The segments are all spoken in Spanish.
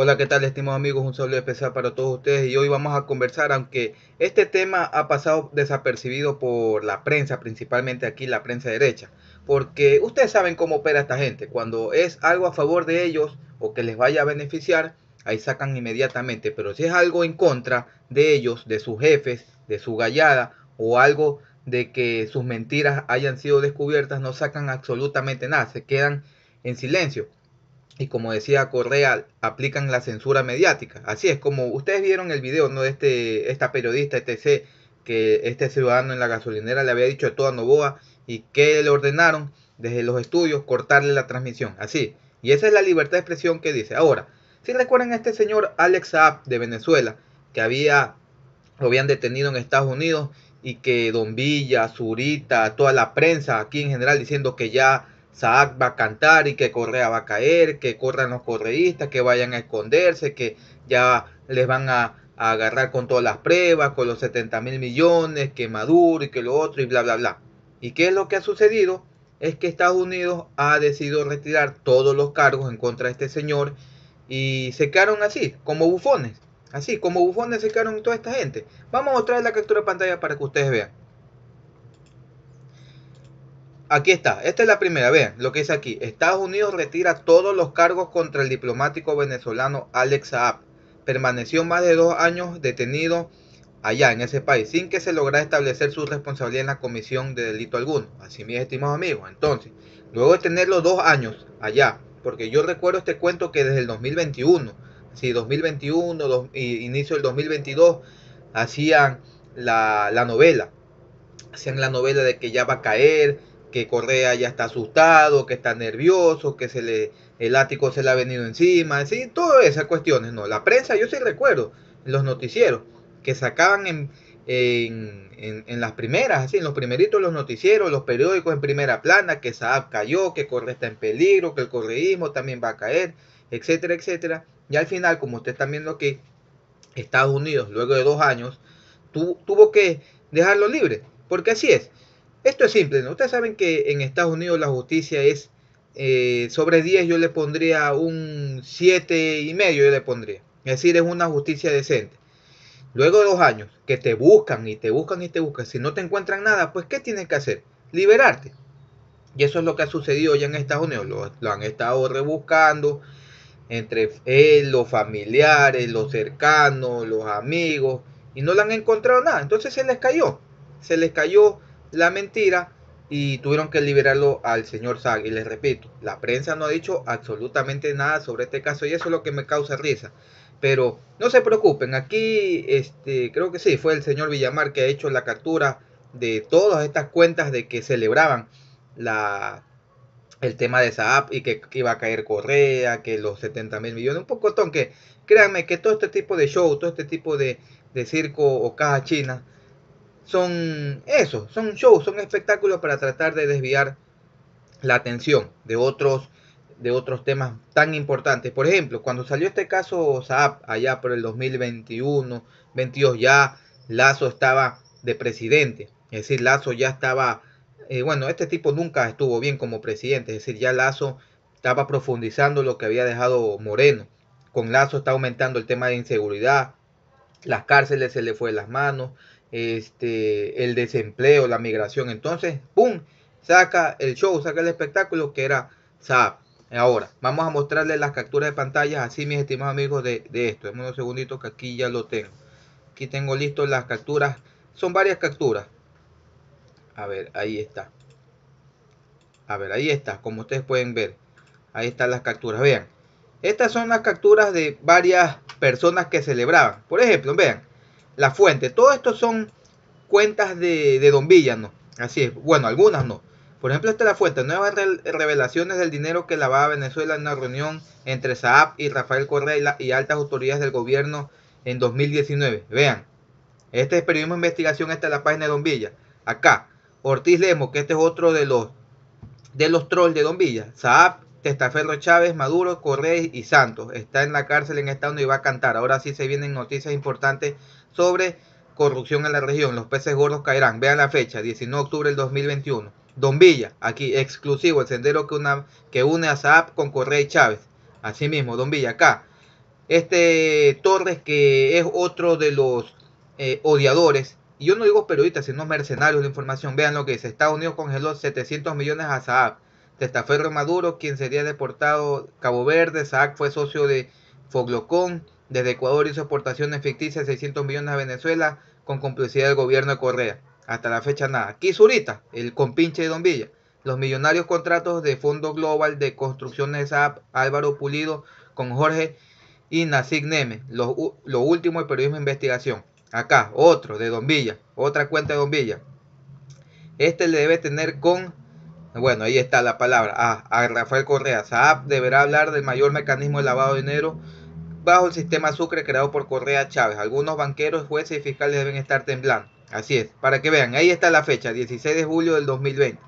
Hola, ¿qué tal, estimados amigos? Un saludo especial para todos ustedes y hoy vamos a conversar, aunque este tema ha pasado desapercibido por la prensa, principalmente aquí la prensa derecha, porque ustedes saben cómo opera esta gente. Cuando es algo a favor de ellos o que les vaya a beneficiar, ahí sacan inmediatamente, pero si es algo en contra de ellos, de sus jefes, de su gallada o algo de que sus mentiras hayan sido descubiertas, no sacan absolutamente nada, se quedan en silencio y como decía Correa, aplican la censura mediática. Así es, como ustedes vieron el video ¿no? de este, esta periodista, etc., este que este ciudadano en la gasolinera le había dicho a toda Novoa y que le ordenaron desde los estudios cortarle la transmisión. Así. Y esa es la libertad de expresión que dice. Ahora, si recuerdan a este señor Alex Saab de Venezuela, que había, lo habían detenido en Estados Unidos y que Don Villa, Zurita, toda la prensa aquí en general diciendo que ya Saad va a cantar y que Correa va a caer, que corran los correístas, que vayan a esconderse, que ya les van a, agarrar con todas las pruebas, con los 70 mil millones, que Maduro y que lo otro y bla, bla, bla. ¿Y qué es lo que ha sucedido? Es que Estados Unidos ha decidido retirar todos los cargos en contra de este señor y se quedaron así, como bufones. Así, como bufones se quedaron toda esta gente. Vamos a mostrar la captura de pantalla para que ustedes vean. Aquí está, esta es la primera, vean lo que dice aquí. Estados Unidos retira todos los cargos contra el diplomático venezolano Alex Saab. Permaneció más de dos años detenido allá en ese país sin que se lograra establecer su responsabilidad en la comisión de delito alguno. Así mis estimados amigos, entonces, luego de tenerlo dos años allá, porque yo recuerdo este cuento que desde el 2021, si 2021, inicio del 2022, hacían la novela, hacían la novela de que ya va a caer, que Correa ya está asustado, que está nervioso, que se le, el ático se le ha venido encima, sí, todas esas cuestiones, no. La prensa, yo sí recuerdo, los noticieros, que sacaban en, en, en, en, las primeras, así, en los primeritos los noticieros, los periódicos en primera plana, que Saab cayó, que Correa está en peligro, que el correísmo también va a caer, etcétera, etcétera. Y al final, como ustedes están viendo aquí, Estados Unidos, luego de dos años, tuvo que dejarlo libre, porque así es esto es simple, ¿no? Ustedes saben que en Estados Unidos la justicia es eh, sobre 10, yo le pondría un 7 y medio, yo le pondría. Es decir, es una justicia decente. Luego de dos años, que te buscan y te buscan y te buscan, si no te encuentran nada, pues ¿qué tienes que hacer? Liberarte. Y eso es lo que ha sucedido ya en Estados Unidos. Lo, han estado rebuscando entre los familiares, los cercanos, los amigos, y no le han encontrado nada. Entonces se les cayó. Se les cayó la mentira y tuvieron que liberarlo al señor Zag. Y les repito, la prensa no ha dicho absolutamente nada sobre este caso y eso es lo que me causa risa. Pero no se preocupen, aquí este, creo que sí, fue el señor Villamar que ha hecho la captura de todas estas cuentas de que celebraban la, el tema de esa app y que, iba a caer Correa, que los 70 mil millones, un poco que créanme que todo este tipo de show, todo este tipo de, de circo o caja china, son eso, son shows, son espectáculos para tratar de desviar la atención de otros, de otros temas tan importantes. Por ejemplo, cuando salió este caso Saab allá por el 2021, 22 ya Lazo estaba de presidente, es decir, Lazo ya estaba eh, bueno, este tipo nunca estuvo bien como presidente, es decir, ya Lazo estaba profundizando lo que había dejado Moreno. Con Lazo está aumentando el tema de inseguridad, las cárceles se le fue las manos, este, el desempleo, la migración. Entonces, ¡pum! Saca el show, saca el espectáculo que era SAP. Ahora, vamos a mostrarles las capturas de pantalla, así mis estimados amigos de, esto. En unos segunditos que aquí ya lo tengo. Aquí tengo listo las capturas. Son varias capturas. A ver, ahí está. A ver, ahí está, como ustedes pueden ver. Ahí están las capturas. Vean, estas son las capturas de varias personas que celebraban. Por ejemplo, vean, la fuente, todo esto son cuentas de, Don Villano. Así es, bueno, algunas no. Por ejemplo, esta es la fuente, nuevas revelaciones del dinero que lavaba Venezuela en una reunión entre Saab y Rafael Correa y, altas autoridades del gobierno en 2019. Vean, este es periodismo de investigación, esta es la página de Don Villa. Acá, Ortiz Lemo, que este es otro de los de los trolls de Don Villa. Saab Testaferro Chávez, Maduro, Correa y Santos. Está en la cárcel en esta y va a cantar. Ahora sí se vienen noticias importantes sobre corrupción en la región. Los peces gordos caerán. Vean la fecha, 19 de octubre del 2021. Don Villa, aquí exclusivo, el sendero que, que une a Saab con Correa y Chávez. mismo, Don Villa, acá. Este Torres, que es otro de los eh, odiadores, y yo no digo periodistas, sino mercenarios de información. Vean lo que dice: Estados Unidos congeló 700 millones a Saab Testaferro Maduro, quien sería deportado Cabo Verde. SAC, fue socio de Foglocón. Desde Ecuador hizo exportaciones ficticias de 600 millones a Venezuela con complicidad del gobierno de Correa. Hasta la fecha nada. Aquí el compinche de Don Villa. Los millonarios contratos de Fondo Global de Construcciones SAP, Álvaro Pulido con Jorge y Nasik Neme. Lo, último, el periodismo de investigación. Acá, otro de Don Villa. Otra cuenta de Don Villa. Este le debe tener con bueno, ahí está la palabra. Ah, a Rafael Correa. Saab deberá hablar del mayor mecanismo de lavado de dinero bajo el sistema Sucre creado por Correa Chávez. Algunos banqueros, jueces y fiscales deben estar temblando. Así es, para que vean, ahí está la fecha, 16 de julio del 2020.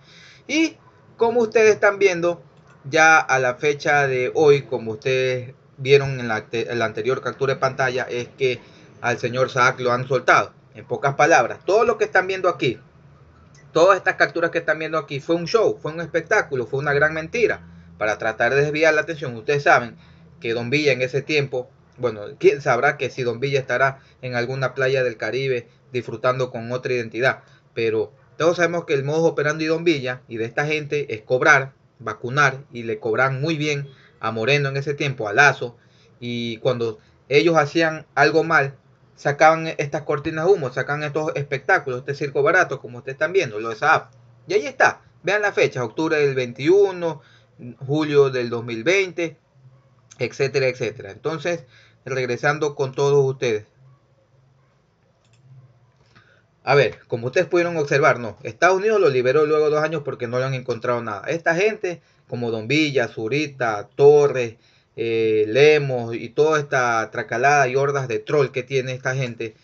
Y como ustedes están viendo, ya a la fecha de hoy, como ustedes vieron en la, anterior captura de pantalla, es que al señor Saab lo han soltado. En pocas palabras, todo lo que están viendo aquí, todas estas capturas que están viendo aquí fue un show, fue un espectáculo, fue una gran mentira para tratar de desviar la atención. Ustedes saben que Don Villa en ese tiempo, bueno, quién sabrá que si Don Villa estará en alguna playa del Caribe disfrutando con otra identidad, pero todos sabemos que el modo operando y Don Villa y de esta gente es cobrar, vacunar y le cobran muy bien a Moreno en ese tiempo, a Lazo, y cuando ellos hacían algo mal, sacaban estas cortinas de humo, sacan estos espectáculos, este circo barato, como ustedes están viendo, lo de app. Y ahí está, vean la fecha, octubre del 21, julio del 2020, etcétera, etcétera. Entonces, regresando con todos ustedes. A ver, como ustedes pudieron observar, no, Estados Unidos lo liberó luego dos años porque no le han encontrado nada. Esta gente, como Don Villa, Zurita, Torres, eh, Lemos y toda esta tracalada y hordas de troll que tiene esta gente,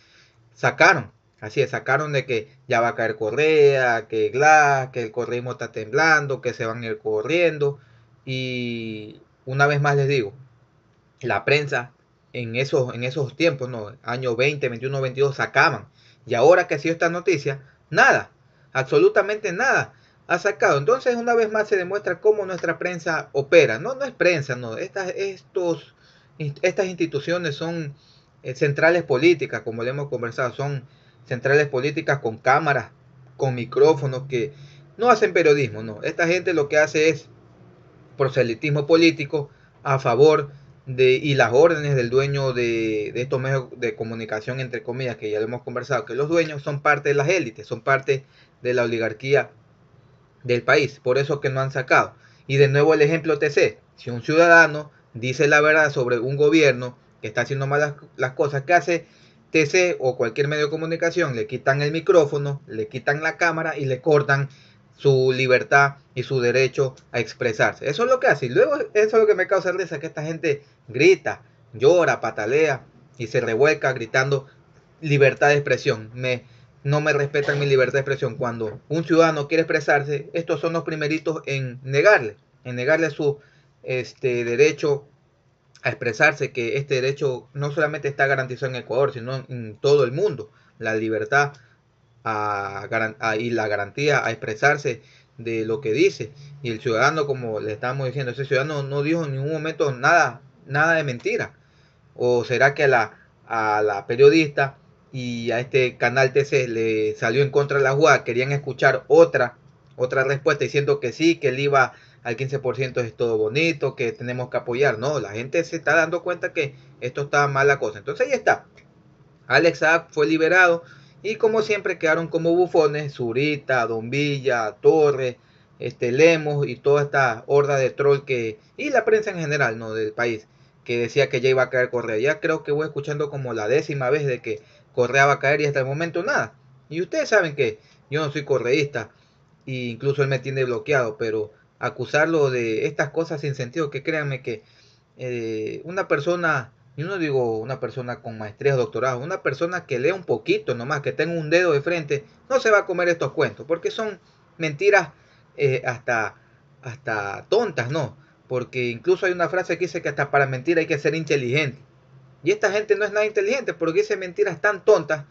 sacaron. Así es, sacaron de que ya va a caer Correa, que Glass, que el corrimo está temblando, que se van a ir corriendo. Y una vez más les digo, la prensa en esos, en esos tiempos, no, años 20, 21, 22, sacaban. Y ahora que ha sido esta noticia, nada, absolutamente nada ha sacado. Entonces, una vez más se demuestra cómo nuestra prensa opera. No, no es prensa, no. Estas, estos, estas instituciones son eh, centrales políticas, como le hemos conversado, son centrales políticas con cámaras, con micrófonos, que no hacen periodismo, no. Esta gente lo que hace es proselitismo político a favor de, y las órdenes del dueño de, de estos medios de comunicación, entre comillas, que ya lo hemos conversado, que los dueños son parte de las élites, son parte de la oligarquía del país, por eso que no han sacado. Y de nuevo el ejemplo TC, si un ciudadano dice la verdad sobre un gobierno que está haciendo malas las cosas que hace TC o cualquier medio de comunicación, le quitan el micrófono, le quitan la cámara y le cortan su libertad y su derecho a expresarse. Eso es lo que hace. Y luego eso es lo que me causa risa, que esta gente grita, llora, patalea y se revuelca gritando libertad de expresión. Me, no me respetan mi libertad de expresión. Cuando un ciudadano quiere expresarse, estos son los primeritos en negarle, en negarle su este, derecho a expresarse, que este derecho no solamente está garantizado en Ecuador, sino en todo el mundo. La libertad a, y la garantía a expresarse de lo que dice. Y el ciudadano, como le estamos diciendo, ese ciudadano no dijo en ningún momento nada, nada de mentira. ¿O será que la, a la periodista y a este canal TC le salió en contra de la jugada, querían escuchar otra, otra respuesta diciendo que sí, que el IVA al 15% es todo bonito, que tenemos que apoyar. No, la gente se está dando cuenta que esto está mala cosa. Entonces ahí está. Alex Saab fue liberado y como siempre quedaron como bufones Zurita, Don Villa, Torres, este Lemos y toda esta horda de troll que y la prensa en general, no del país, que decía que ya iba a caer Correa. Ya creo que voy escuchando como la décima vez de que Correa va a caer y hasta el momento nada. Y ustedes saben que yo no soy correísta e incluso él me tiene bloqueado, pero acusarlo de estas cosas sin sentido, que créanme que eh, una persona, yo no digo una persona con maestría o doctorado, una persona que lea un poquito nomás, que tenga un dedo de frente, no se va a comer estos cuentos, porque son mentiras eh, hasta, hasta tontas, ¿no? Porque incluso hay una frase que dice que hasta para mentir hay que ser inteligente. Y esta gente no es nada inteligente porque dice mentiras tan tontas,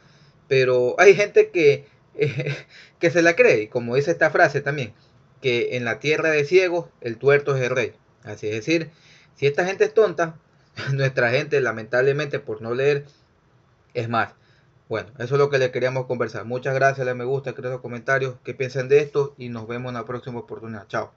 pero hay gente que, que se la cree, como dice esta frase también, que en la tierra de ciegos el tuerto es el rey. Así es decir, si esta gente es tonta, nuestra gente lamentablemente por no leer es más. Bueno, eso es lo que le queríamos conversar. Muchas gracias, le me gusta, creo los comentarios, qué piensan de esto y nos vemos en la próxima oportunidad. Chao.